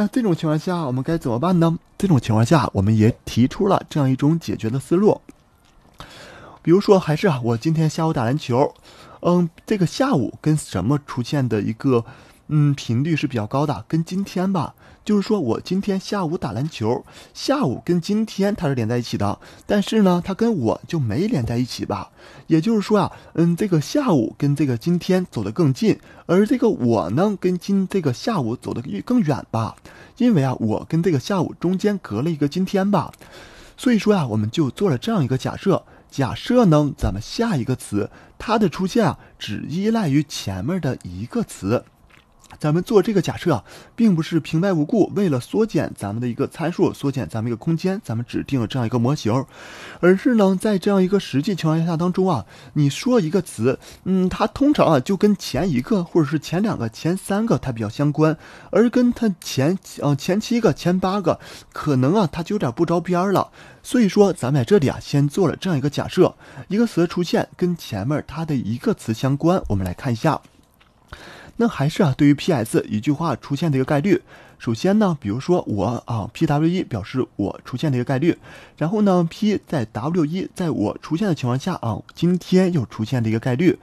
那这种情况下，我们该怎么办呢？这种情况下，我们也提出了这样一种解决的思路。比如说，还是啊，我今天下午打篮球，嗯，这个下午跟什么出现的一个。嗯，频率是比较高的，跟今天吧，就是说我今天下午打篮球，下午跟今天它是连在一起的，但是呢，它跟我就没连在一起吧。也就是说啊，嗯，这个下午跟这个今天走得更近，而这个我呢，跟今这个下午走得更远吧，因为啊，我跟这个下午中间隔了一个今天吧，所以说呀，我们就做了这样一个假设，假设呢，咱们下一个词它的出现啊，只依赖于前面的一个词。咱们做这个假设啊，并不是平白无故，为了缩减咱们的一个参数，缩减咱们一个空间，咱们指定了这样一个模型，而是呢，在这样一个实际情况下当中啊，你说一个词，嗯，它通常啊就跟前一个或者是前两个、前三个它比较相关，而跟它前呃前七个、前八个可能啊它就有点不着边了。所以说，咱们在这里啊先做了这样一个假设：一个词出现跟前面它的一个词相关。我们来看一下。那还是啊，对于 P S 一句话出现的一个概率。首先呢，比如说我啊，P W 一表示我出现的一个概率。然后呢，P 在 W 一在我出现的情况下啊，今天又出现的一个概率。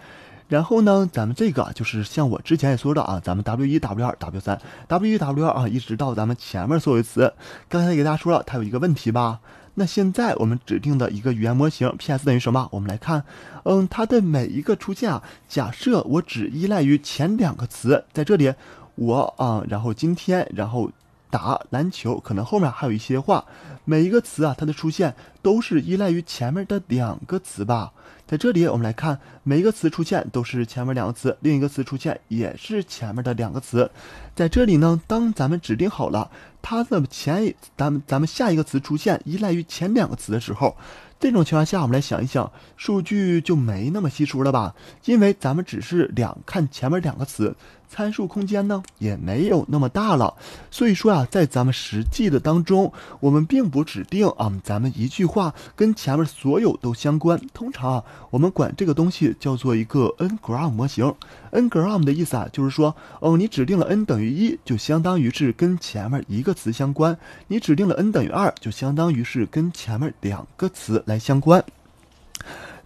然后呢，咱们这个就是像我之前也说的啊，咱们 W 一 W 二 W 三 W 一 W 二啊，一直到咱们前面所有的词。刚才给大家说了，它有一个问题吧？那现在我们指定的一个语言模型，P_s 等于什么？我们来看，嗯，它的每一个出现，啊，假设我只依赖于前两个词，在这里，我啊，然后今天，然后。打篮球可能后面还有一些话，每一个词啊，它的出现都是依赖于前面的两个词吧。在这里，我们来看，每一个词出现都是前面两个词，另一个词出现也是前面的两个词。在这里呢，当咱们指定好了它的前，咱们咱们下一个词出现依赖于前两个词的时候，这种情况下，我们来想一想，数据就没那么稀疏了吧？因为咱们只是两看前面两个词。参数空间呢也没有那么大了，所以说啊，在咱们实际的当中，我们并不指定啊，咱们一句话跟前面所有都相关。通常啊，我们管这个东西叫做一个 n-gram 模型。n-gram 的意思啊，就是说，哦，你指定了 n 等于一，就相当于是跟前面一个词相关；你指定了 n 等于二，就相当于是跟前面两个词来相关。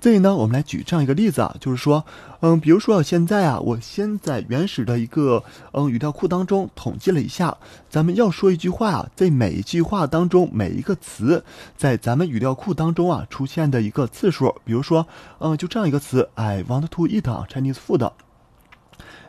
这里呢，我们来举这样一个例子啊，就是说，嗯，比如说现在啊，我先在原始的一个嗯语料库当中统计了一下，咱们要说一句话啊，在每一句话当中每一个词，在咱们语料库当中啊出现的一个次数，比如说，嗯，就这样一个词，I want to eat Chinese food。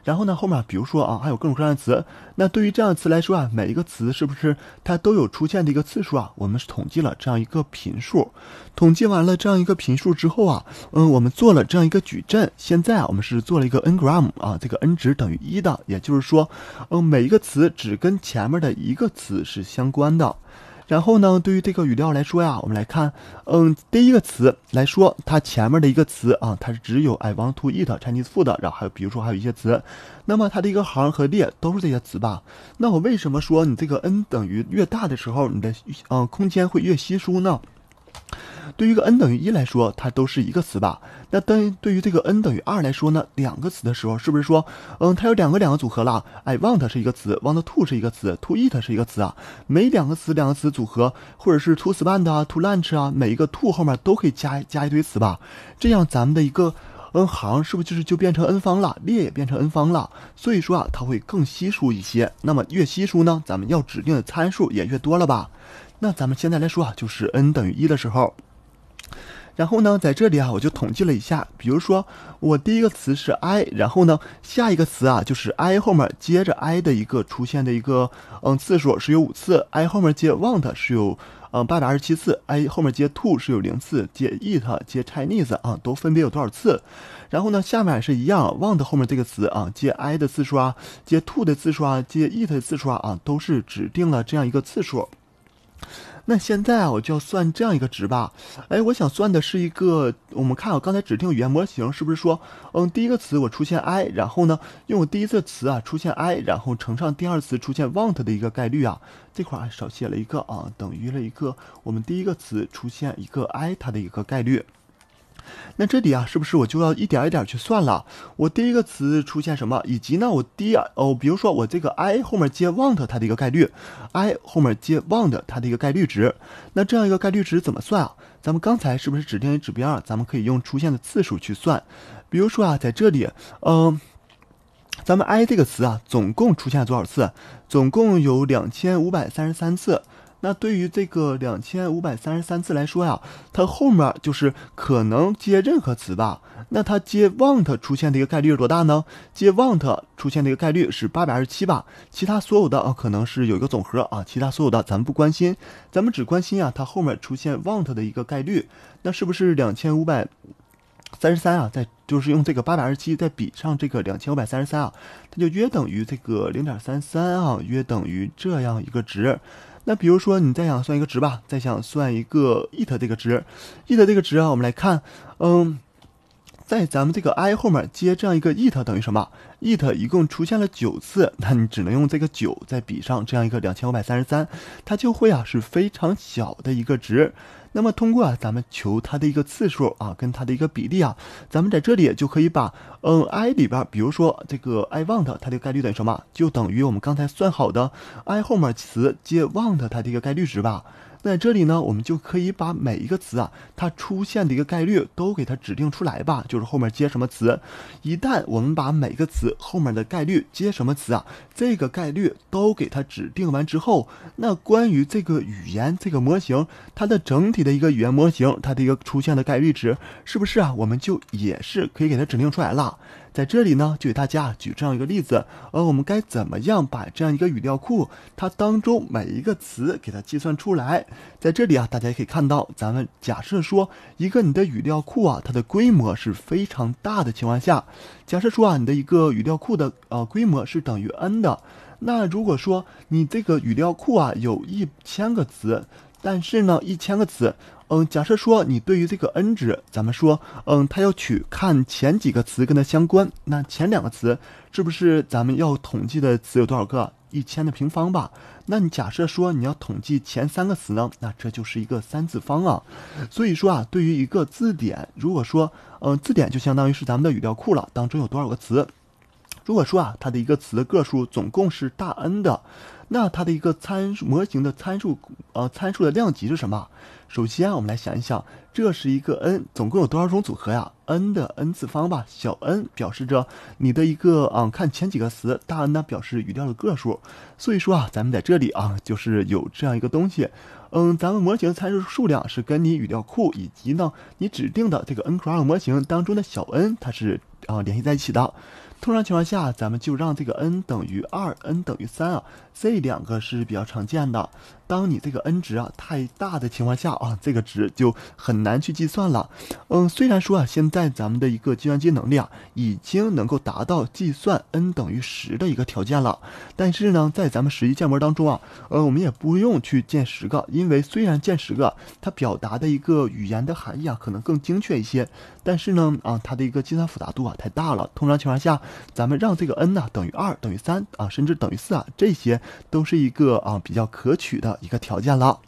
然后呢，后面比如说啊，还有各种各样的词。那对于这样的词来说啊，每一个词是不是它都有出现的一个次数啊？我们是统计了这样一个频数。统计完了这样一个频数之后啊，嗯，我们做了这样一个矩阵。现在啊，我们是做了一个 n gram 啊，这个 n 值等于一的，也就是说，嗯，每一个词只跟前面的一个词是相关的。然后呢，对于这个语料来说呀，我们来看，嗯，第一个词来说，它前面的一个词啊，它是只有 I w a n t t o e a t c h i n e s e f o o d 然后还有比如说还有一些词，那么它的一个行和列都是这些词吧？那我为什么说你这个 n 等于越大的时候，你的嗯空间会越稀疏呢？对于一个 n 等于一来说，它都是一个词吧？那但对于这个 n 等于二来说呢？两个词的时候，是不是说，嗯，它有两个两个组合了？I want 是一个词，want to 是一个词，to eat 是一个词啊。每两个词两个词组合，或者是 to spend 啊，to lunch 啊，每一个 to 后面都可以加加一堆词吧。这样咱们的一个 n 行是不是就是就变成 n 方了？列也变成 n 方了。所以说啊，它会更稀疏一些。那么越稀疏呢，咱们要指定的参数也越多了吧？那咱们现在来说啊，就是 n 等于一的时候。然后呢，在这里啊，我就统计了一下，比如说我第一个词是 I，然后呢，下一个词啊就是 I 后面接着 I 的一个出现的一个嗯次数是有五次，I 后面接 Want 是有嗯八百二十七次，I 后面接 To 是有零次，接 It 接 Chinese 啊都分别有多少次？然后呢，下面是一样，Want 后面这个词啊接 I 的次数啊，接 To 的次数啊，接 It 的次数啊，都是指定了这样一个次数。那现在啊，我就要算这样一个值吧。哎，我想算的是一个，我们看我刚才指定语言模型是不是说，嗯，第一个词我出现 i，然后呢，用我第一次词啊出现 i，然后乘上第二次出现 want 的一个概率啊，这块少写了一个啊，等于了一个我们第一个词出现一个 i 它的一个概率。那这里啊，是不是我就要一点一点去算了？我第一个词出现什么，以及呢，我第哦，比如说我这个 I 后面接 want 它的一个概率，I 后面接 want 它的一个概率值。那这样一个概率值怎么算啊？咱们刚才是不是指定指标啊？咱们可以用出现的次数去算。比如说啊，在这里，嗯，咱们 I 这个词啊，总共出现了多少次？总共有两千五百三十三次。那对于这个两千五百三十三次来说呀，它后面就是可能接任何词吧。那它接 want 出现的一个概率是多大呢？接 want 出现的一个概率是八百二十七吧。其他所有的啊，可能是有一个总和啊，其他所有的咱们不关心，咱们只关心啊，它后面出现 want 的一个概率。那是不是两千五百三十三啊？再就是用这个八百二十七再比上这个两千五百三十三啊，它就约等于这个零点三三啊，约等于这样一个值。那比如说，你再想算一个值吧，再想算一个 it 这个值 i t 这个值啊，我们来看，嗯。在咱们这个 I 后面接这样一个 It 等于什么？It 一共出现了九次，那你只能用这个九再比上这样一个两千五百三十三，它就会啊是非常小的一个值。那么通过啊咱们求它的一个次数啊，跟它的一个比例啊，咱们在这里就可以把嗯 I 里边，比如说这个 I want 它的概率等于什么？就等于我们刚才算好的 I 后面词接 want 它的一个概率值吧。那这里呢，我们就可以把每一个词啊，它出现的一个概率都给它指定出来吧。就是后面接什么词，一旦我们把每个词后面的概率接什么词啊，这个概率都给它指定完之后，那关于这个语言这个模型，它的整体的一个语言模型，它的一个出现的概率值，是不是啊？我们就也是可以给它指定出来了。在这里呢，就给大家举这样一个例子，而我们该怎么样把这样一个语料库，它当中每一个词给它计算出来？在这里啊，大家可以看到，咱们假设说一个你的语料库啊，它的规模是非常大的情况下，假设说啊，你的一个语料库的呃规模是等于 n 的，那如果说你这个语料库啊有一千个词，但是呢一千个词。嗯，假设说你对于这个 n 值，咱们说，嗯，它要取看前几个词跟它相关，那前两个词是不是咱们要统计的词有多少个？一千的平方吧。那你假设说你要统计前三个词呢，那这就是一个三次方啊。所以说啊，对于一个字典，如果说，嗯，字典就相当于是咱们的语料库了，当中有多少个词？如果说啊，它的一个词的个数总共是大 N 的，那它的一个参数模型的参数呃参数的量级是什么？首先我们来想一想，这是一个 N，总共有多少种组合呀？N 的 N 次方吧。小 n 表示着你的一个啊，看前几个词，大 N 呢表示语调的个数。所以说啊，咱们在这里啊，就是有这样一个东西。嗯，咱们模型的参数数量是跟你语调库以及呢你指定的这个 N 叉二模型当中的小 n 它是啊联系在一起的。通常情况下，咱们就让这个 n 等于二，n 等于三啊，这两个是比较常见的。当你这个 n 值啊太大的情况下啊，这个值就很难去计算了。嗯，虽然说啊，现在咱们的一个计算机能力啊，已经能够达到计算 n 等于十的一个条件了，但是呢，在咱们实际建模当中啊，呃，我们也不用去建十个，因为虽然建十个，它表达的一个语言的含义啊，可能更精确一些。但是呢，啊，它的一个计算复杂度啊太大了。通常情况下，咱们让这个 n 呢等于二、等于三啊，甚至等于四啊，这些都是一个啊比较可取的一个条件了。